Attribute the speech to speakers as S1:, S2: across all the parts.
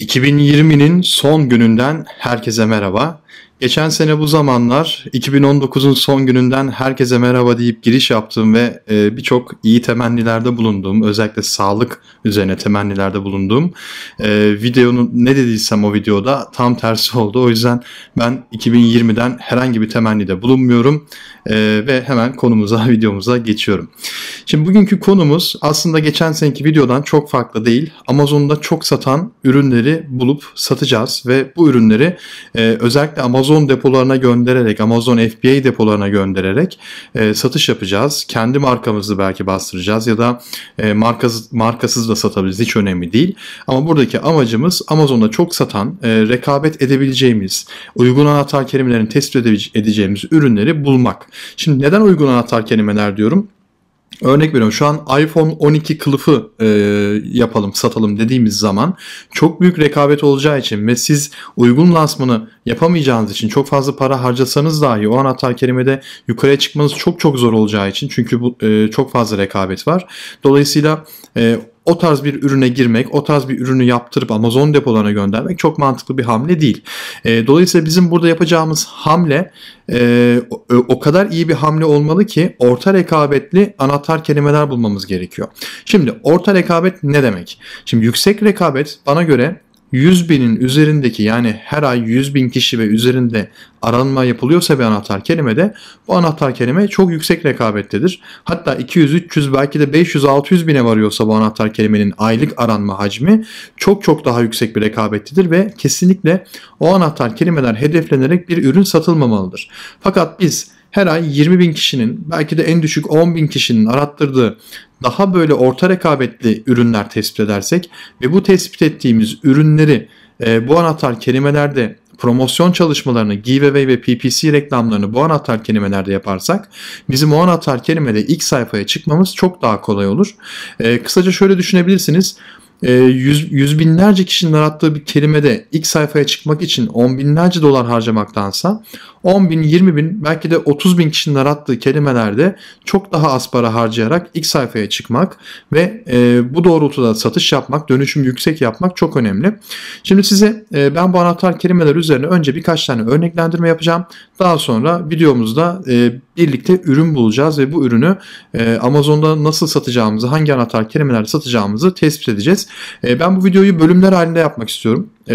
S1: 2020'nin son gününden herkese merhaba. Geçen sene bu zamanlar 2019'un son gününden herkese merhaba deyip giriş yaptım ve e, birçok iyi temennilerde bulundum. Özellikle sağlık üzerine temennilerde bulundum. E, videonun ne dediysem o videoda tam tersi oldu. O yüzden ben 2020'den herhangi bir temennide bulunmuyorum. E, ve hemen konumuza, videomuza geçiyorum. Şimdi bugünkü konumuz aslında geçen seneki videodan çok farklı değil. Amazon'da çok satan ürünleri bulup satacağız ve bu ürünleri e, özellikle Amazon depolarına göndererek, Amazon FBA depolarına göndererek e, satış yapacağız. Kendi markamızı belki bastıracağız ya da e, markasız, markasız da satabiliriz. Hiç önemli değil. Ama buradaki amacımız Amazon'da çok satan, e, rekabet edebileceğimiz, uygun anahtar kelimelerini tespit edeceğimiz ürünleri bulmak. Şimdi neden uygun anahtar kelimeler diyorum? Örnek veriyorum şu an iPhone 12 kılıfı e, yapalım satalım dediğimiz zaman çok büyük rekabet olacağı için ve siz uygun lansmanı yapamayacağınız için çok fazla para harcasanız dahi o anahtar kelimede yukarıya çıkmanız çok çok zor olacağı için çünkü bu e, çok fazla rekabet var. Dolayısıyla e, o tarz bir ürüne girmek, o tarz bir ürünü yaptırıp Amazon depolarına göndermek çok mantıklı bir hamle değil. E, dolayısıyla bizim burada yapacağımız hamle e, o, e, o kadar iyi bir hamle olmalı ki orta rekabetli anahtar kelimeler bulmamız gerekiyor. Şimdi orta rekabet ne demek? Şimdi yüksek rekabet bana göre 100 binin üzerindeki yani her ay 100 bin kişi ve üzerinde aranma yapılıyorsa bir anahtar kelime de bu anahtar kelime çok yüksek rekabettedir. Hatta 200-300 belki de 500-600 bine varıyorsa bu anahtar kelimenin aylık aranma hacmi çok çok daha yüksek bir rekabettedir ve kesinlikle o anahtar kelimeler hedeflenerek bir ürün satılmamalıdır. Fakat biz her ay 20 bin kişinin belki de en düşük 10 bin kişinin arattırdığı daha böyle orta rekabetli ürünler tespit edersek ve bu tespit ettiğimiz ürünleri e, bu anahtar kelimelerde promosyon çalışmalarını, giveaway ve PPC reklamlarını bu anahtar kelimelerde yaparsak bizim o anahtar kelimede ilk sayfaya çıkmamız çok daha kolay olur. E, kısaca şöyle düşünebilirsiniz. Ee, yüz, yüz binlerce kişinin arattığı bir kelimede ilk sayfaya çıkmak için on binlerce dolar harcamaktansa 10 bin, 20 bin belki de 30 bin kişinin arattığı kelimelerde çok daha az para harcayarak ilk sayfaya çıkmak ve e, bu doğrultuda satış yapmak, dönüşüm yüksek yapmak çok önemli. Şimdi size e, ben bu anahtar kelimeler üzerine önce birkaç tane örneklendirme yapacağım. Daha sonra videomuzda e, birlikte ürün bulacağız ve bu ürünü e, Amazon'da nasıl satacağımızı, hangi anahtar kelimelerle satacağımızı tespit edeceğiz. E, ben bu videoyu bölümler halinde yapmak istiyorum. E,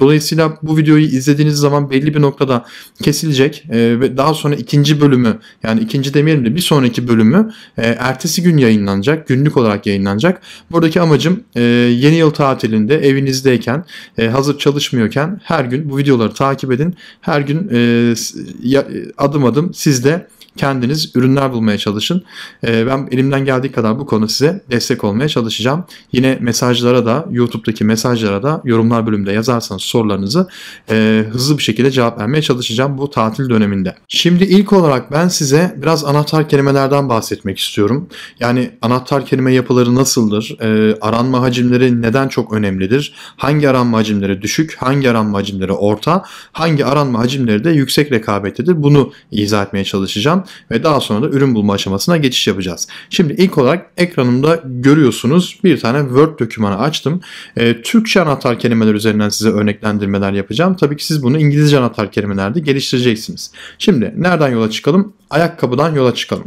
S1: dolayısıyla bu videoyu izlediğiniz zaman belli bir noktada kesilecek e, ve daha sonra ikinci bölümü yani ikinci demeyelim de bir sonraki bölümü e, ertesi gün yayınlanacak. Günlük olarak yayınlanacak. Buradaki amacım e, yeni yıl tatilinde evinizdeyken e, hazır çalışmıyorken her gün bu videoları takip edin. Her gün e, adım adım sizde kendiniz ürünler bulmaya çalışın. E, ben elimden geldiği kadar bu konu size destek olmaya çalışacağım. Yine mesajlara da YouTube'daki mesajlara da yorumlar bölümü bölümde yazarsanız sorularınızı e, hızlı bir şekilde cevap vermeye çalışacağım bu tatil döneminde. Şimdi ilk olarak ben size biraz anahtar kelimelerden bahsetmek istiyorum. Yani anahtar kelime yapıları nasıldır? E, aranma hacimleri neden çok önemlidir? Hangi aranma hacimleri düşük? Hangi aranma hacimleri orta? Hangi aranma hacimleri de yüksek rekabettedir? Bunu izah etmeye çalışacağım ve daha sonra da ürün bulma aşamasına geçiş yapacağız. Şimdi ilk olarak ekranımda görüyorsunuz bir tane Word dokümanı açtım. E, Türkçe anahtar kelimeler üzerine üzerinden size örneklendirmeler yapacağım. Tabii ki siz bunu İngilizce anahtar kelimelerde geliştireceksiniz. Şimdi nereden yola çıkalım? Ayakkabıdan yola çıkalım.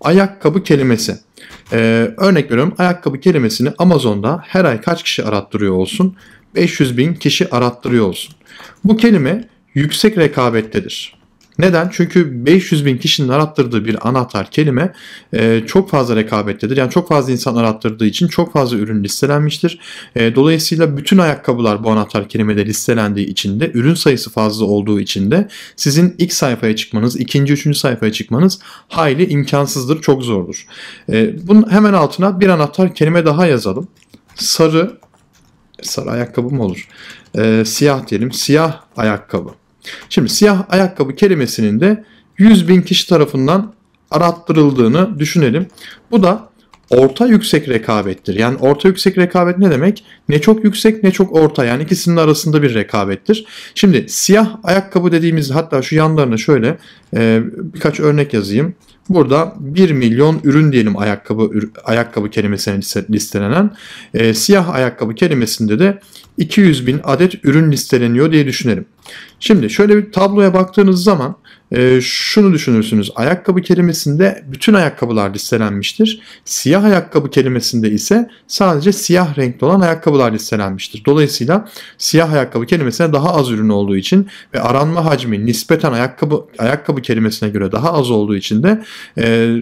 S1: Ayakkabı kelimesi. Ee, örnek veriyorum ayakkabı kelimesini Amazon'da her ay kaç kişi arattırıyor olsun? 500 bin kişi arattırıyor olsun. Bu kelime yüksek rekabettedir. Neden? Çünkü 500 bin kişinin arattırdığı bir anahtar kelime e, çok fazla rekabettedir. Yani çok fazla insan arattırdığı için çok fazla ürün listelenmiştir. E, dolayısıyla bütün ayakkabılar bu anahtar kelimede listelendiği için de ürün sayısı fazla olduğu için de sizin ilk sayfaya çıkmanız, ikinci, üçüncü sayfaya çıkmanız hayli imkansızdır, çok zordur. E, bunun hemen altına bir anahtar kelime daha yazalım. Sarı, sarı ayakkabı mı olur? E, siyah diyelim, siyah ayakkabı. Şimdi siyah ayakkabı kelimesinin de 100 bin kişi tarafından arattırıldığını düşünelim. Bu da orta yüksek rekabettir. Yani orta yüksek rekabet ne demek? Ne çok yüksek ne çok orta yani ikisinin arasında bir rekabettir. Şimdi siyah ayakkabı dediğimiz hatta şu yanlarına şöyle e, birkaç örnek yazayım. Burada 1 milyon ürün diyelim ayakkabı ayakkabı kelimesine listelenen. E, siyah ayakkabı kelimesinde de 200 bin adet ürün listeleniyor diye düşünelim. Şimdi şöyle bir tabloya baktığınız zaman e, şunu düşünürsünüz. Ayakkabı kelimesinde bütün ayakkabılar listelenmiştir. Siyah ayakkabı kelimesinde ise sadece siyah renkli olan ayakkabılar listelenmiştir. Dolayısıyla siyah ayakkabı kelimesine daha az ürün olduğu için ve aranma hacmi nispeten ayakkabı ayakkabı kelimesine göre daha az olduğu için de e,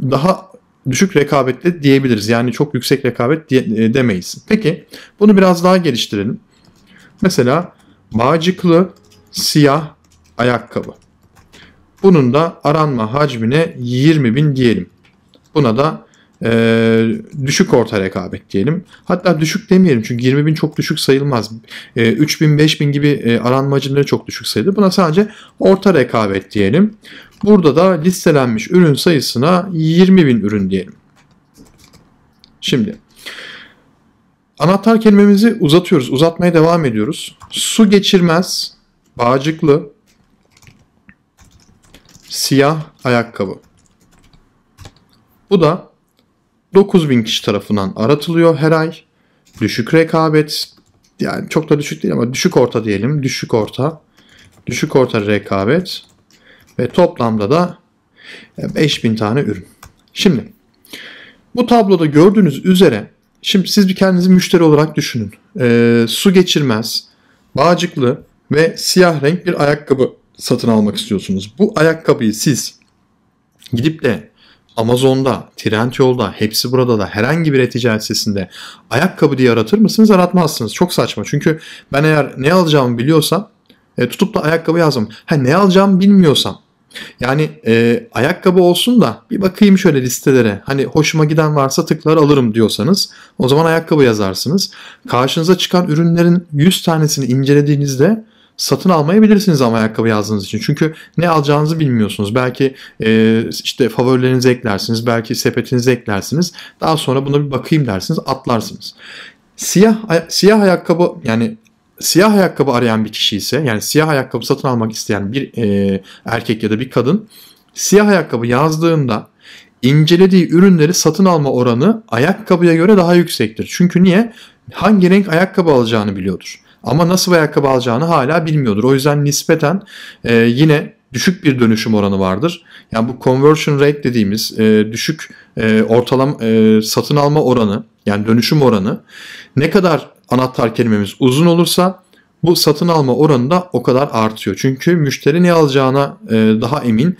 S1: daha düşük rekabetle diyebiliriz. Yani çok yüksek rekabet diye, e, demeyiz. Peki bunu biraz daha geliştirelim. Mesela bağcıklı siyah ayakkabı. Bunun da aranma hacmine 20 bin diyelim. Buna da e, düşük orta rekabet diyelim. Hatta düşük demeyelim çünkü 20 bin çok düşük sayılmaz. E, 5 bin gibi e, aranma hacimleri çok düşük sayılır. Buna sadece orta rekabet diyelim. Burada da listelenmiş ürün sayısına 20.000 ürün diyelim. Şimdi anahtar kelimemizi uzatıyoruz. Uzatmaya devam ediyoruz. Su geçirmez, bağcıklı, siyah ayakkabı. Bu da 9000 kişi tarafından aratılıyor her ay. Düşük rekabet yani çok da düşük değil ama düşük orta diyelim. Düşük orta. Düşük orta rekabet ve toplamda da 5000 e, tane ürün. Şimdi bu tabloda gördüğünüz üzere şimdi siz bir kendinizi müşteri olarak düşünün. E, su geçirmez, bağcıklı ve siyah renk bir ayakkabı satın almak istiyorsunuz. Bu ayakkabıyı siz gidip de Amazon'da, Trendyol'da, hepsi burada da herhangi bir e-ticaret sitesinde ayakkabı diye aratır mısınız? Aratmazsınız. Çok saçma. Çünkü ben eğer ne alacağımı biliyorsam e, tutup da ayakkabı yazdım. Ha ne alacağımı bilmiyorsam yani e, ayakkabı olsun da bir bakayım şöyle listelere. Hani hoşuma giden varsa tıklar alırım diyorsanız o zaman ayakkabı yazarsınız. Karşınıza çıkan ürünlerin 100 tanesini incelediğinizde satın almayabilirsiniz ama ayakkabı yazdığınız için. Çünkü ne alacağınızı bilmiyorsunuz. Belki e, işte favorilerinizi eklersiniz, belki sepetinizi eklersiniz. Daha sonra buna bir bakayım dersiniz, atlarsınız. Siyah siyah ayakkabı yani siyah ayakkabı arayan bir kişi ise yani siyah ayakkabı satın almak isteyen bir e, erkek ya da bir kadın siyah ayakkabı yazdığında incelediği ürünleri satın alma oranı ayakkabıya göre daha yüksektir. Çünkü niye? Hangi renk ayakkabı alacağını biliyordur. Ama nasıl ayakkabı alacağını hala bilmiyordur. O yüzden nispeten e, yine düşük bir dönüşüm oranı vardır. Yani bu conversion rate dediğimiz e, düşük e, ortalama e, satın alma oranı yani dönüşüm oranı ne kadar anahtar kelimemiz uzun olursa bu satın alma oranı da o kadar artıyor. Çünkü müşteri ne alacağına e, daha emin,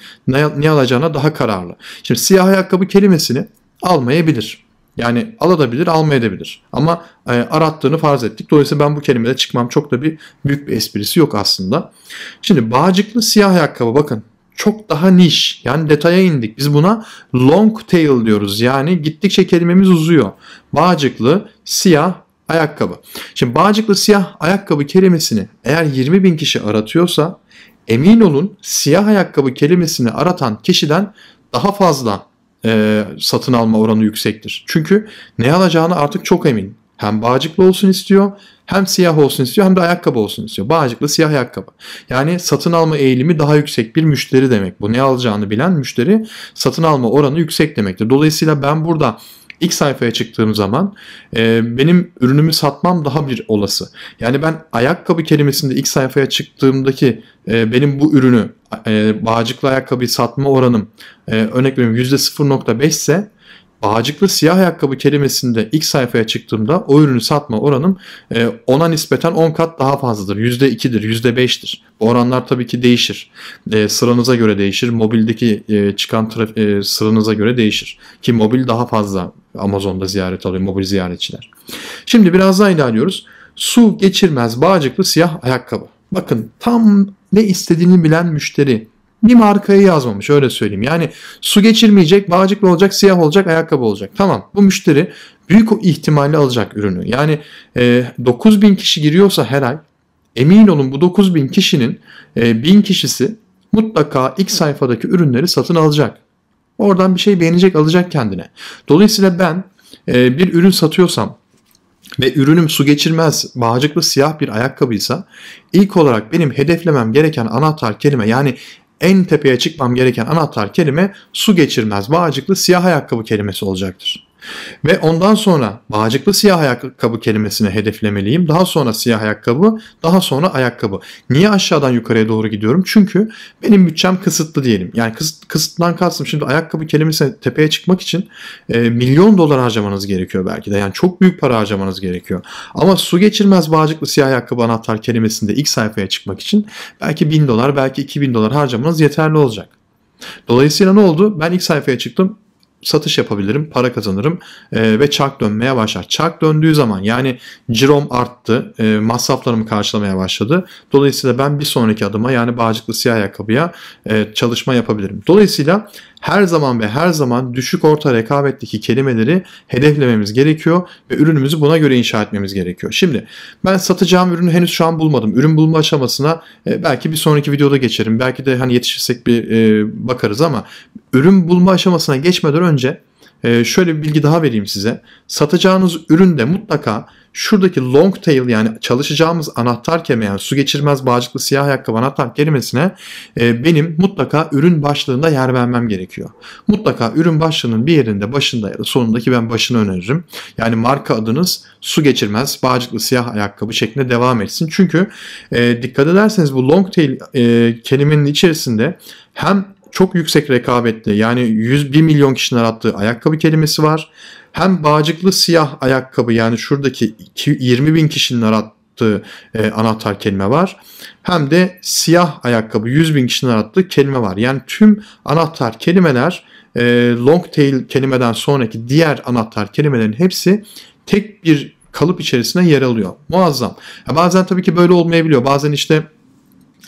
S1: ne alacağına daha kararlı. Şimdi siyah ayakkabı kelimesini almayabilir. Yani alabilir, almayabilir. Ama e, arattığını farz ettik. Dolayısıyla ben bu kelimede çıkmam çok da bir büyük bir esprisi yok aslında. Şimdi bağcıklı siyah ayakkabı bakın çok daha niş. Yani detaya indik. Biz buna long tail diyoruz. Yani gittikçe kelimemiz uzuyor. Bağcıklı siyah ayakkabı. Şimdi Bağcıklı siyah ayakkabı kelimesini eğer 20 bin kişi aratıyorsa emin olun siyah ayakkabı kelimesini aratan kişiden daha fazla e, satın alma oranı yüksektir. Çünkü ne alacağını artık çok emin. Hem bağcıklı olsun istiyor, hem siyah olsun istiyor, hem de ayakkabı olsun istiyor. Bağcıklı siyah ayakkabı. Yani satın alma eğilimi daha yüksek bir müşteri demek. Bu ne alacağını bilen müşteri satın alma oranı yüksek demektir. Dolayısıyla ben burada ilk sayfaya çıktığım zaman e, benim ürünümü satmam daha bir olası. Yani ben ayakkabı kelimesinde ilk sayfaya çıktığımdaki e, benim bu ürünü e, bağcıklı ayakkabı satma oranım e, örnek veriyorum %0.5 ise bağcıklı siyah ayakkabı kelimesinde ilk sayfaya çıktığımda o ürünü satma oranım e, ona nispeten 10 kat daha fazladır. %2'dir, %5'tir. Bu oranlar tabii ki değişir. E, sıranıza göre değişir. Mobildeki e, çıkan traf- e, sıranıza göre değişir. Ki mobil daha fazla Amazon'da ziyaret alıyor mobil ziyaretçiler. Şimdi biraz daha ilerliyoruz. Su geçirmez bağcıklı siyah ayakkabı. Bakın tam ne istediğini bilen müşteri bir markayı yazmamış öyle söyleyeyim. Yani su geçirmeyecek, bağcıklı olacak, siyah olacak, ayakkabı olacak. Tamam bu müşteri büyük ihtimalle alacak ürünü. Yani e, 9000 kişi giriyorsa her ay emin olun bu 9000 kişinin e, 1000 kişisi mutlaka ilk sayfadaki ürünleri satın alacak. Oradan bir şey beğenecek, alacak kendine. Dolayısıyla ben e, bir ürün satıyorsam ve ürünüm su geçirmez bağcıklı siyah bir ayakkabıysa ilk olarak benim hedeflemem gereken anahtar kelime yani en tepeye çıkmam gereken anahtar kelime su geçirmez bağcıklı siyah ayakkabı kelimesi olacaktır. Ve ondan sonra bağcıklı siyah ayakkabı kelimesini hedeflemeliyim. Daha sonra siyah ayakkabı, daha sonra ayakkabı. Niye aşağıdan yukarıya doğru gidiyorum? Çünkü benim bütçem kısıtlı diyelim. Yani kısıt, kısıtlan kalsın. Şimdi ayakkabı kelimesine tepeye çıkmak için e, milyon dolar harcamanız gerekiyor belki de. Yani çok büyük para harcamanız gerekiyor. Ama su geçirmez bağcıklı siyah ayakkabı anahtar kelimesinde ilk sayfaya çıkmak için belki bin dolar, belki iki bin dolar harcamanız yeterli olacak. Dolayısıyla ne oldu? Ben ilk sayfaya çıktım satış yapabilirim, para kazanırım e, ve çark dönmeye başlar. Çark döndüğü zaman yani cirom arttı, e, masraflarımı karşılamaya başladı. Dolayısıyla ben bir sonraki adıma yani bağcıklı siyah ayakkabıya e, çalışma yapabilirim. Dolayısıyla her zaman ve her zaman düşük orta rekabetteki kelimeleri hedeflememiz gerekiyor ve ürünümüzü buna göre inşa etmemiz gerekiyor. Şimdi ben satacağım ürünü henüz şu an bulmadım. Ürün bulma aşamasına e, belki bir sonraki videoda geçerim. Belki de hani yetişirsek bir e, bakarız ama ürün bulma aşamasına geçmeden önce ee, şöyle bir bilgi daha vereyim size. Satacağınız üründe mutlaka şuradaki long tail yani çalışacağımız anahtar keme yani su geçirmez bağcıklı siyah ayakkabı anahtar kelimesine e, benim mutlaka ürün başlığında yer vermem gerekiyor. Mutlaka ürün başlığının bir yerinde başında ya da sonundaki ben başını öneririm. Yani marka adınız su geçirmez bağcıklı siyah ayakkabı şeklinde devam etsin. Çünkü e, dikkat ederseniz bu long tail e, kelimenin içerisinde hem çok yüksek rekabetli. yani 101 milyon kişinin arattığı ayakkabı kelimesi var. Hem bağcıklı siyah ayakkabı yani şuradaki 20 bin kişinin arattığı e, anahtar kelime var. Hem de siyah ayakkabı 100 bin kişinin arattığı kelime var. Yani tüm anahtar kelimeler e, long tail kelimeden sonraki diğer anahtar kelimelerin hepsi tek bir kalıp içerisine yer alıyor. Muazzam. Ya bazen tabii ki böyle olmayabiliyor. Bazen işte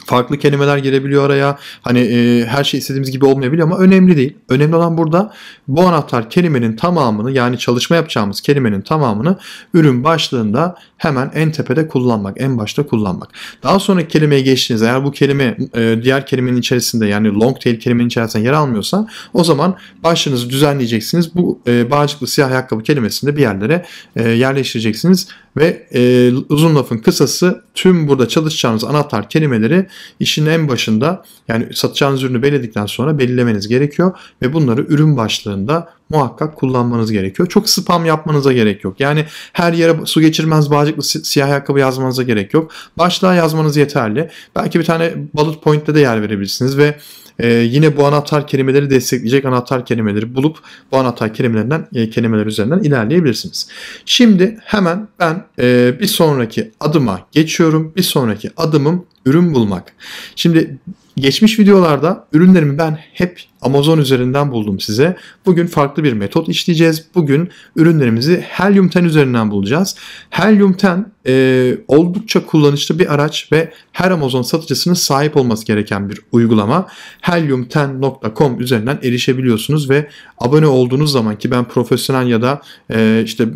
S1: farklı kelimeler gelebiliyor araya. Hani e, her şey istediğimiz gibi olmayabilir ama önemli değil. Önemli olan burada bu anahtar kelimenin tamamını yani çalışma yapacağımız kelimenin tamamını ürün başlığında hemen en tepede kullanmak, en başta kullanmak. Daha sonra kelimeye geçtiğiniz eğer bu kelime e, diğer kelimenin içerisinde yani long tail kelimenin içerisinde yer almıyorsa o zaman başlığınızı düzenleyeceksiniz. Bu e, bağcıklı siyah ayakkabı kelimesini de bir yerlere e, yerleştireceksiniz ve e, uzun lafın kısası tüm burada çalışacağınız anahtar kelimeleri işin en başında yani satacağınız ürünü belirledikten sonra belirlemeniz gerekiyor. Ve bunları ürün başlığında muhakkak kullanmanız gerekiyor. Çok spam yapmanıza gerek yok. Yani her yere su geçirmez bağcıklı siyah ayakkabı yazmanıza gerek yok. Başlığa yazmanız yeterli. Belki bir tane bullet point'te de yer verebilirsiniz ve e, yine bu anahtar kelimeleri destekleyecek anahtar kelimeleri bulup bu anahtar kelimelerinden e, kelimeler üzerinden ilerleyebilirsiniz. Şimdi hemen ben e, bir sonraki adıma geçiyorum. Bir sonraki adımım ürün bulmak. Şimdi geçmiş videolarda ürünlerimi ben hep Amazon üzerinden buldum size. Bugün farklı bir metot işleyeceğiz. Bugün ürünlerimizi Helium 10 üzerinden bulacağız. Helium 10 e, oldukça kullanışlı bir araç ve her Amazon satıcısının sahip olması gereken bir uygulama. Helium10.com üzerinden erişebiliyorsunuz ve abone olduğunuz zaman ki ben profesyonel ya da e, işte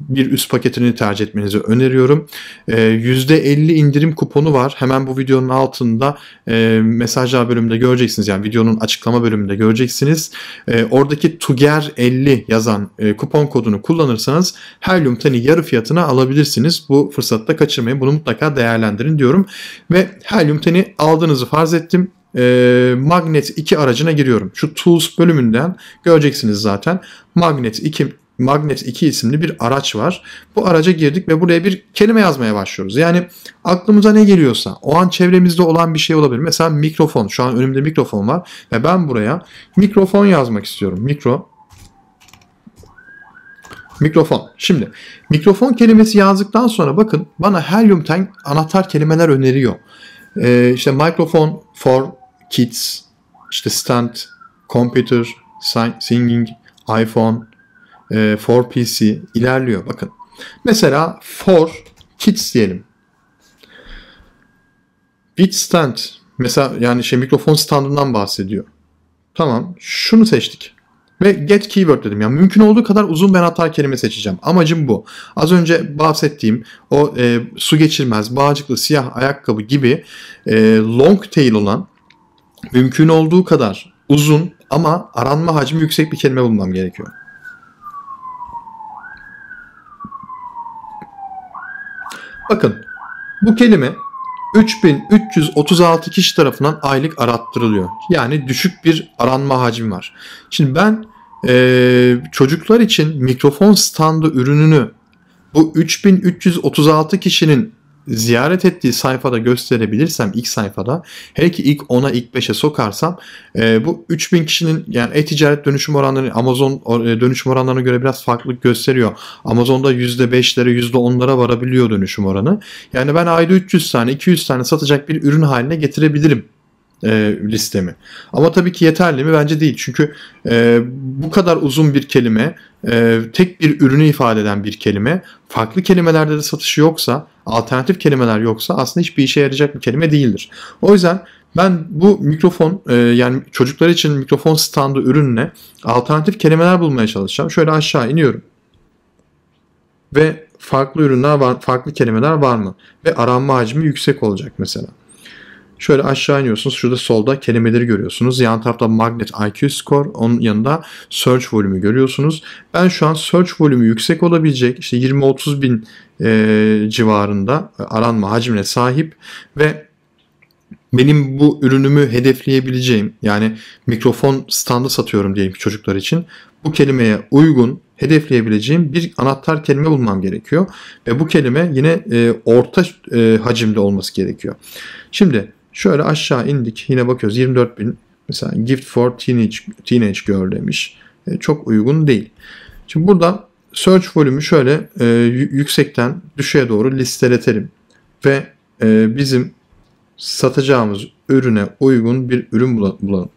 S1: bir üst paketini tercih etmenizi öneriyorum. E, %50 indirim kuponu var. Hemen bu videonun altında e, mesajlar bölümünde göreceksiniz. Yani videonun açıklama bölümünde göreceksiniz. E, oradaki TUGER50 yazan e, kupon kodunu kullanırsanız Helium 10'i yarı fiyatına alabilirsiniz. Bu fırsatta kaçırmayın. Bunu mutlaka değerlendirin diyorum. Ve helyum teni aldığınızı farz ettim e, Magnet 2 aracına giriyorum. Şu Tools bölümünden göreceksiniz zaten. Magnet 2 Magnet 2 isimli bir araç var. Bu araca girdik ve buraya bir kelime yazmaya başlıyoruz. Yani aklımıza ne geliyorsa o an çevremizde olan bir şey olabilir. Mesela mikrofon. Şu an önümde mikrofon var ve ben buraya mikrofon yazmak istiyorum. Mikro Mikrofon. Şimdi mikrofon kelimesi yazdıktan sonra bakın bana Helium Tank anahtar kelimeler öneriyor. Ee, işte mikrofon for kids, işte stand, computer, singing, iPhone, e, for PC ilerliyor bakın. Mesela for kids diyelim. Bit stand mesela yani şey mikrofon standından bahsediyor. Tamam şunu seçtik. Ve get keyword dedim. Yani mümkün olduğu kadar uzun ben hata kelime seçeceğim. Amacım bu. Az önce bahsettiğim o e, su geçirmez, bağcıklı, siyah ayakkabı gibi e, long tail olan mümkün olduğu kadar uzun ama aranma hacmi yüksek bir kelime bulmam gerekiyor. Bakın bu kelime 3336 kişi tarafından aylık arattırılıyor. Yani düşük bir aranma hacmi var. Şimdi ben e, çocuklar için mikrofon standı ürününü bu 3336 kişinin ziyaret ettiği sayfada gösterebilirsem ilk sayfada hele ki ilk 10'a ilk 5'e sokarsam e, bu 3000 kişinin yani e-ticaret dönüşüm oranları Amazon e, dönüşüm oranlarına göre biraz farklılık gösteriyor. Amazon'da %5'lere %10'lara varabiliyor dönüşüm oranı. Yani ben ayda 300 tane 200 tane satacak bir ürün haline getirebilirim e, mi? Ama tabii ki yeterli mi? Bence değil. Çünkü e, bu kadar uzun bir kelime, e, tek bir ürünü ifade eden bir kelime, farklı kelimelerde de satışı yoksa, alternatif kelimeler yoksa aslında hiçbir işe yarayacak bir kelime değildir. O yüzden ben bu mikrofon e, yani çocuklar için mikrofon standı ürünle alternatif kelimeler bulmaya çalışacağım. Şöyle aşağı iniyorum. Ve farklı ürünler var, farklı kelimeler var mı? Ve aranma hacmi yüksek olacak mesela. Şöyle aşağı iniyorsunuz. Şurada solda kelimeleri görüyorsunuz. Yan tarafta Magnet IQ Score. Onun yanında Search Volume'ü görüyorsunuz. Ben şu an Search Volume'ü yüksek olabilecek işte 20-30 bin e, civarında aranma hacmine sahip ve benim bu ürünümü hedefleyebileceğim yani mikrofon standı satıyorum diyelim ki çocuklar için bu kelimeye uygun hedefleyebileceğim bir anahtar kelime bulmam gerekiyor ve bu kelime yine e, orta e, hacimde olması gerekiyor. Şimdi Şöyle aşağı indik. Yine bakıyoruz 24 bin. Mesela gift for teenage, teenage girl demiş. E, çok uygun değil. Şimdi burada search volümü şöyle e, yüksekten düşeye doğru listeletelim. Ve e, bizim satacağımız ürüne uygun bir ürün bulalım.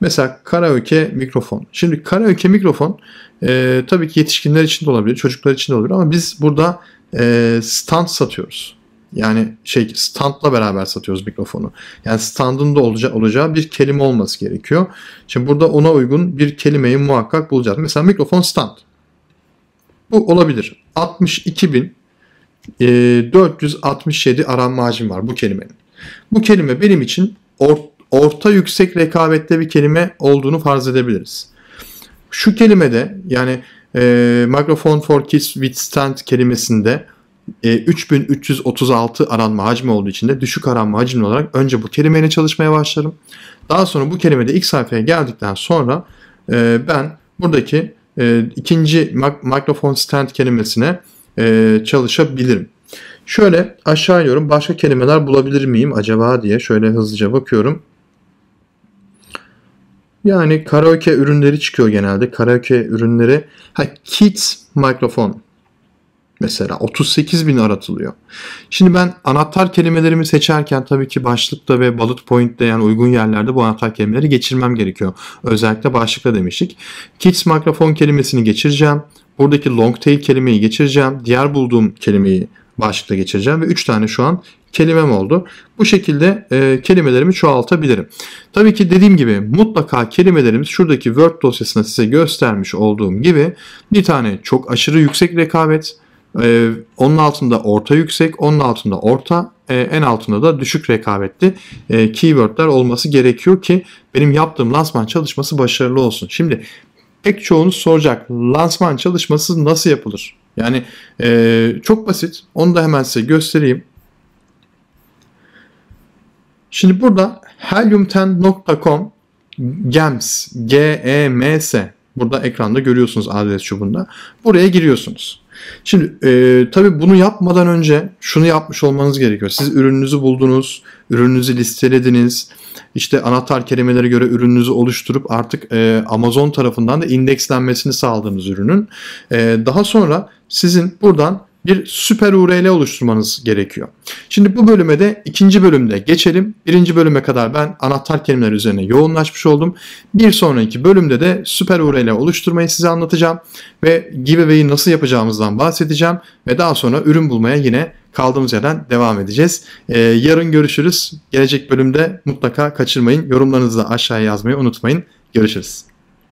S1: Mesela karaoke mikrofon. Şimdi karaoke mikrofon e, tabii ki yetişkinler için de olabilir, çocuklar için de olabilir ama biz burada e, stand satıyoruz. Yani şey standla beraber satıyoruz mikrofonu. Yani standın da olacağı, olacağı bir kelime olması gerekiyor. Şimdi burada ona uygun bir kelimeyi muhakkak bulacağız. Mesela mikrofon stand. Bu olabilir. 62.467 aranma hacmi var bu kelimenin. Bu kelime benim için or, orta yüksek rekabette bir kelime olduğunu farz edebiliriz. Şu kelimede yani e, Microphone for Kids with Stand kelimesinde 3336 e, aranma hacmi olduğu için de düşük aranma hacmi olarak önce bu kelimeyle çalışmaya başlarım. Daha sonra bu kelimede ilk sayfaya geldikten sonra e, ben buradaki e, ikinci mikrofon stand kelimesine çalışabilirim. Şöyle aşağı yorum başka kelimeler bulabilir miyim acaba diye şöyle hızlıca bakıyorum. Yani karaoke ürünleri çıkıyor genelde. Karaoke ürünleri. Ha, kids mikrofon mesela 38 bin aratılıyor. Şimdi ben anahtar kelimelerimi seçerken tabii ki başlıkta ve bullet point'te yani uygun yerlerde bu anahtar kelimeleri geçirmem gerekiyor. Özellikle başlıkta demiştik. Kids mikrofon kelimesini geçireceğim. Buradaki long tail kelimeyi geçireceğim. Diğer bulduğum kelimeyi başlıkta geçireceğim ve 3 tane şu an kelimem oldu. Bu şekilde e, kelimelerimi çoğaltabilirim. Tabii ki dediğim gibi mutlaka kelimelerimiz şuradaki Word dosyasında size göstermiş olduğum gibi bir tane çok aşırı yüksek rekabet, ee, onun altında orta yüksek, onun altında orta, e, en altında da düşük rekabetli e, keywordler olması gerekiyor ki benim yaptığım lansman çalışması başarılı olsun. Şimdi pek çoğunuz soracak lansman çalışması nasıl yapılır? Yani e, çok basit. Onu da hemen size göstereyim. Şimdi burada helium10.com gems g e m s burada ekranda görüyorsunuz adres çubuğunda. Buraya giriyorsunuz. Şimdi e, tabii bunu yapmadan önce şunu yapmış olmanız gerekiyor. Siz ürününüzü buldunuz, ürününüzü listelediniz. İşte anahtar kelimelere göre ürününüzü oluşturup artık e, Amazon tarafından da indekslenmesini sağladığınız ürünün. E, daha sonra sizin buradan bir süper URL oluşturmanız gerekiyor. Şimdi bu bölüme de ikinci bölümde geçelim. Birinci bölüme kadar ben anahtar kelimeler üzerine yoğunlaşmış oldum. Bir sonraki bölümde de süper URL oluşturmayı size anlatacağım ve giveaway'i nasıl yapacağımızdan bahsedeceğim ve daha sonra ürün bulmaya yine kaldığımız yerden devam edeceğiz. Ee, yarın görüşürüz. Gelecek bölümde mutlaka kaçırmayın. Yorumlarınızı da aşağıya yazmayı unutmayın. Görüşürüz.